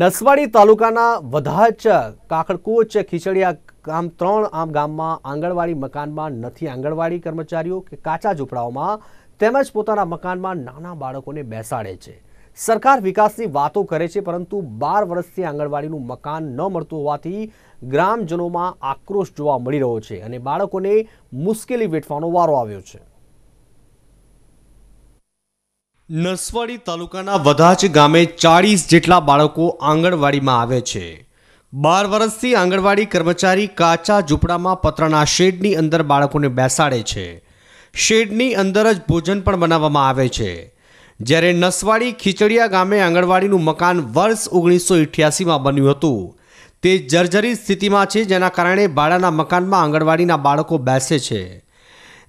નસવાડી તાલુકાના વધાચ કાકડકોચ ખીચડિયા ગામ ત્રણ આમ ગામમાં આંગણવાડી મકાનમાં નથી આંગણવાડી કર્મચારીઓ કે કાચા ઝૂંપડાઓમાં તેમજ પોતાના મકાનમાં નાના બાળકોને બેસાડે છે સરકાર વિકાસની વાતો કરે છે પરંતુ બાર વર્ષથી આંગણવાડીનું મકાન ન મળતું હોવાથી ગ્રામજનોમાં આક્રોશ જોવા મળી રહ્યો છે અને બાળકોને મુશ્કેલી વેઠવાનો વારો આવ્યો છે નસવાડી તાલુકાના વધાજ ગામે ચાળીસ જેટલા બાળકો આંગણવાડીમાં આવે છે બાર વર્ષથી આંગણવાડી કર્મચારી કાચા ઝૂંપડામાં પતરાના શેડની અંદર બાળકોને બેસાડે છે શેડની અંદર જ ભોજન પણ બનાવવામાં આવે છે જ્યારે નસવાડી ખીચડિયા ગામે આંગણવાડીનું મકાન વર્ષ ઓગણીસો ઇઠ્યાસીમાં બન્યું હતું તે જર્જરી સ્થિતિમાં છે જેના કારણે ભાડાના મકાનમાં આંગણવાડીના બાળકો બેસે છે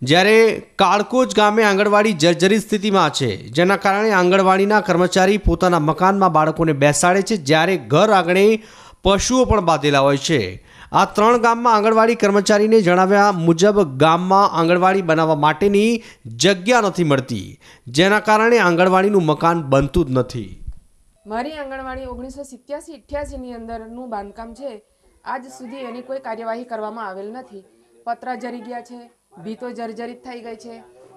જ્યારે કાળકોજ ગામે આંગણવાડી જર્જરી સ્થિતિમાં છે જેના કારણે આંગણવાડીના કર્મચારી પોતાના મકાનમાં બાળકોને બેસાડે છે જ્યારે ઘર આંગણે પશુઓ પણ બાંધેલા હોય છે આ ત્રણ ગામમાં આંગણવાડી કર્મચારીને જણાવ્યા મુજબ ગામમાં આંગણવાડી બનાવવા માટેની જગ્યા નથી મળતી જેના કારણે આંગણવાડીનું મકાન બનતું જ નથી મારી આંગણવાડી ઓગણીસો સિત્યાસી અઠ્યાસીની અંદરનું બાંધકામ છે આજ સુધી એની કોઈ કાર્યવાહી કરવામાં આવેલ નથી પતરા જરી ગયા છે ભીતો જર્જરિત થઈ ગઈ છે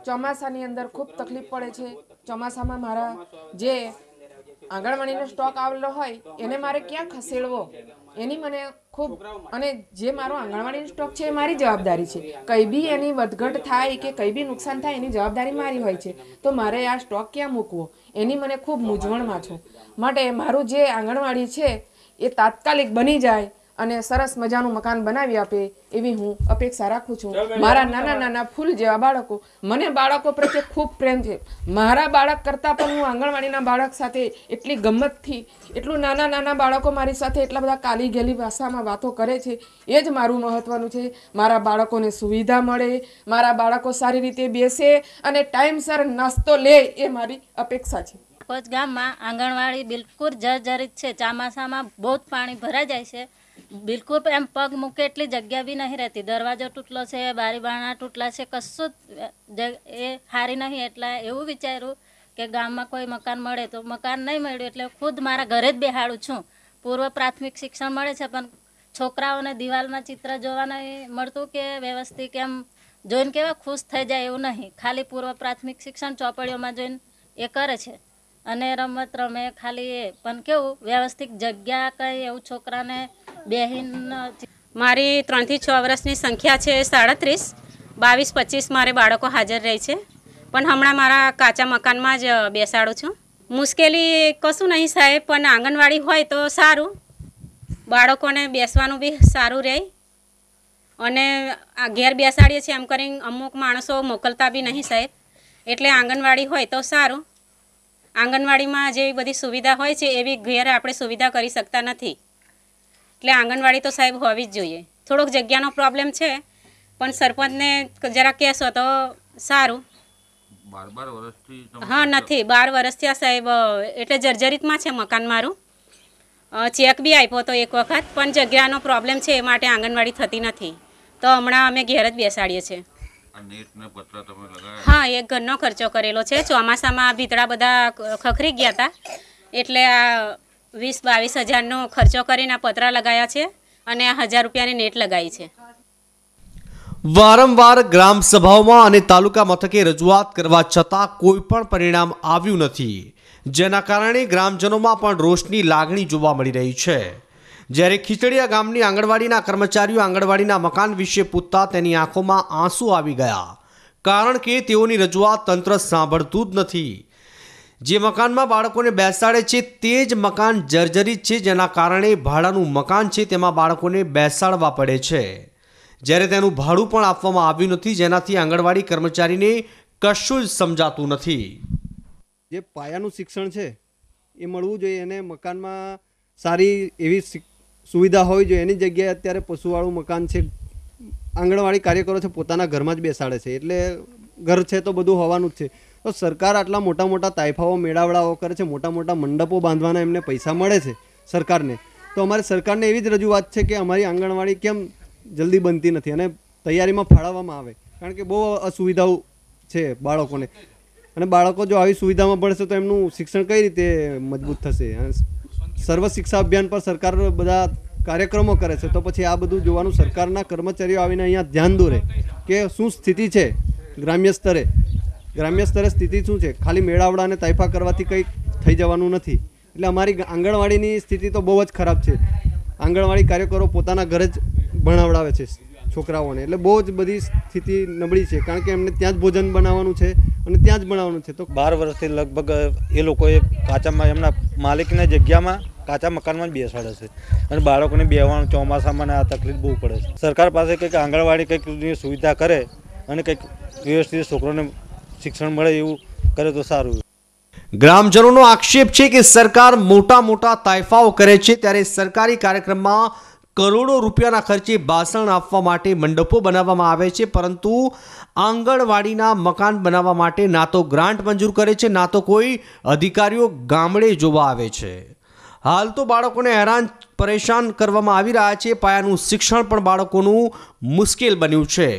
ચોમાસાની અંદર ખૂબ તકલીફ પડે છે ચોમાસામાં મારા જે આંગણવાડીનો સ્ટોક આવેલો હોય એને મારે ક્યાં ખસેડવો એની મને ખૂબ અને જે મારો આંગણવાડીનો સ્ટોક છે એ મારી જવાબદારી છે કંઈ બી એની વધઘટ થાય કે કંઈ બી નુકસાન થાય એની જવાબદારી મારી હોય છે તો મારે આ સ્ટોક ક્યાં મૂકવો એની મને ખૂબ મૂંઝવણમાં છું માટે મારું જે આંગણવાડી છે એ તાત્કાલિક બની જાય અને સરસ મજાનું મકાન બનાવી આપે એવી હું અપેક્ષા રાખું છું મારા નાના નાના ફૂલ જેવા બાળકો મને બાળકો પ્રત્યે ખૂબ પ્રેમ છે મારા બાળક કરતાં પણ હું આંગણવાડીના બાળક સાથે એટલી ગમતથી એટલું નાના નાના બાળકો મારી સાથે એટલા બધા કાલી ગેલી ભાષામાં વાતો કરે છે એ જ મારું મહત્ત્વનું છે મારા બાળકોને સુવિધા મળે મારા બાળકો સારી રીતે બેસે અને ટાઈમસર નાસ્તો લે એ મારી અપેક્ષા છે કોચ ગામમાં આંગણવાડી બિલકુલ જર્જરિત છે ચામાસામાં બહુ જ પાણી ભરાઈ જાય છે બિલકુલ એમ પગ મૂકે એટલી જગ્યા બી નહીં રહેતી દરવાજો તૂટલો છે બારી બારણા તૂટલા છે કશું જ એ સારી નહીં એટલે એવું વિચાર્યું કે ગામમાં કોઈ મકાન મળે તો મકાન નહીં મળ્યું એટલે ખુદ મારા ઘરે જ બેહાડું છું પૂર્વ પ્રાથમિક શિક્ષણ મળે છે પણ છોકરાઓને દિવાલમાં ચિત્ર જોવા નહીં મળતું કે વ્યવસ્થિત એમ જોઈને કેવા ખુશ થઈ જાય એવું નહીં ખાલી પૂર્વ પ્રાથમિક શિક્ષણ ચોપડીઓમાં જોઈને એ કરે છે અને રમત રમે ખાલી એ પણ કેવું વ્યવસ્થિત જગ્યા કંઈ એવું છોકરાને બેહીન મારી ત્રણથી છ વર્ષની સંખ્યા છે સાડત્રીસ બાવીસ પચીસ મારે બાળકો હાજર રહે છે પણ હમણાં મારા કાચા મકાનમાં જ બેસાડું છું મુશ્કેલી કશું નહીં સાહેબ પણ આંગણવાડી હોય તો સારું બાળકોને બેસવાનું બી સારું રહે અને ઘેર બેસાડીએ છીએ એમ કરીને અમુક માણસો મોકલતા બી નહીં સાહેબ એટલે આંગણવાડી હોય તો સારું આંગણવાડીમાં જેવી બધી સુવિધા હોય છે એવી ઘેર આપણે સુવિધા કરી શકતા નથી એટલે આંગણવાડી તો સાહેબ હોવી જ જોઈએ થોડોક જગ્યાનો પ્રોબ્લેમ છે પણ સરપંચને જરા કહેશો તો સારું હા નથી બાર વર્ષથી આ સાહેબ એટલે જર્જરિતમાં છે મકાન મારું ચેક બી આપ્યો તો એક વખત પણ જગ્યાનો પ્રોબ્લેમ છે એ માટે આંગણવાડી થતી નથી તો હમણાં અમે ઘેર જ બેસાડીએ છીએ હા એક ઘરનો ખર્ચો કરેલો છે ચોમાસામાં ભીતળા બધા ખખરી ગયા હતા એટલે આ વીસ બાવીસ હજારનો ખર્ચો કરીને આ પતરા લગાવ્યા છે અને આ હજાર રૂપિયાની નેટ લગાવી છે વારંવાર ગ્રામ સભાઓમાં અને તાલુકા મથકે રજૂઆત કરવા છતાં કોઈ પણ પરિણામ આવ્યું નથી જેના કારણે ગ્રામજનોમાં પણ રોષની લાગણી જોવા મળી રહી છે જ્યારે ખીચડીયા ગામની આંગણવાડીના કર્મચારીઓ આંગણવાડીના મકાન વિશે પૂછતા તેની આંખોમાં આંસુ આવી ગયા કારણ કે તેઓની રજૂઆત તંત્ર સાંભળતું જ નથી જે મકાનમાં બાળકોને બેસાડે છે તે જ મકાન જર્જરિત છે જેના કારણે ભાડાનું મકાન છે તેમાં બાળકોને બેસાડવા પડે છે જ્યારે તેનું ભાડું પણ આપવામાં આવ્યું નથી જેનાથી આંગણવાડી કર્મચારીને કશું જ સમજાતું નથી જે પાયાનું શિક્ષણ છે એ મળવું જોઈએ એને મકાનમાં સારી એવી સુવિધા હોવી જોઈએ એની જગ્યાએ અત્યારે પશુવાળું મકાન છે આંગણવાડી કાર્યકરો છે પોતાના ઘરમાં જ બેસાડે છે એટલે ઘર છે તો બધું હોવાનું જ છે તો સરકાર આટલા મોટા મોટા તાઇફાઓ મેળાવડાઓ કરે છે મોટા મોટા મંડપો બાંધવાના એમને પૈસા મળે છે સરકારને તો અમારે સરકારને એવી જ રજૂઆત છે કે અમારી આંગણવાડી કેમ જલ્દી બનતી નથી અને તૈયારીમાં ફાળવવામાં આવે કારણ કે બહુ અસુવિધાઓ છે બાળકોને અને બાળકો જો આવી સુવિધામાં ભણશે તો એમનું શિક્ષણ કઈ રીતે મજબૂત થશે સર્વ શિક્ષા અભિયાન પર સરકાર બધા કાર્યક્રમો કરે છે તો પછી આ બધું જોવાનું સરકારના કર્મચારીઓ આવીને અહીંયા ધ્યાન દોરે કે શું સ્થિતિ છે ગ્રામ્ય સ્તરે ગ્રામ્ય સ્તરે સ્થિતિ શું છે ખાલી મેળાવડા અને તાઇફા કરવાથી કંઈક થઈ જવાનું નથી એટલે અમારી આંગણવાડીની સ્થિતિ તો બહુ જ ખરાબ છે આંગણવાડી કાર્યકરો પોતાના ઘરે જ ભણાવડાવે છે છોકરાઓને એટલે બહુ જ બધી સ્થિતિ નબળી છે કારણ કે એમને ત્યાં જ ભોજન બનાવવાનું છે અને ત્યાં જ બનાવવાનું છે તો બાર વર્ષથી લગભગ એ લોકોએ કાચામાં એમના માલિકના જગ્યામાં કાચા મકાનમાં જ બેસાડે છે અને બાળકોને બેહવાનું ચોમાસામાં આ તકલીફ બહુ પડે છે સરકાર પાસે કંઈક આંગણવાડી કંઈક સુવિધા કરે અને કંઈક વ્યવસ્થિત છોકરોને શિક્ષણ મળે એવું કરે તો સારું ગ્રામજનોનો આક્ષેપ છે કે સરકાર મોટા મોટા તાયફાઓ કરે છે ત્યારે સરકારી કાર્યક્રમમાં કરોડો રૂપિયાના ખર્ચે ભાષણ આપવા માટે મંડપો બનાવવામાં આવે છે પરંતુ આંગણવાડીના મકાન બનાવવા માટે ના તો ગ્રાન્ટ મંજૂર કરે છે ના તો કોઈ અધિકારીઓ ગામડે જોવા આવે છે હાલ તો બાળકોને હેરાન પરેશાન કરવામાં આવી રહ્યા છે પાયાનું શિક્ષણ પણ બાળકોનું મુશ્કેલ બન્યું છે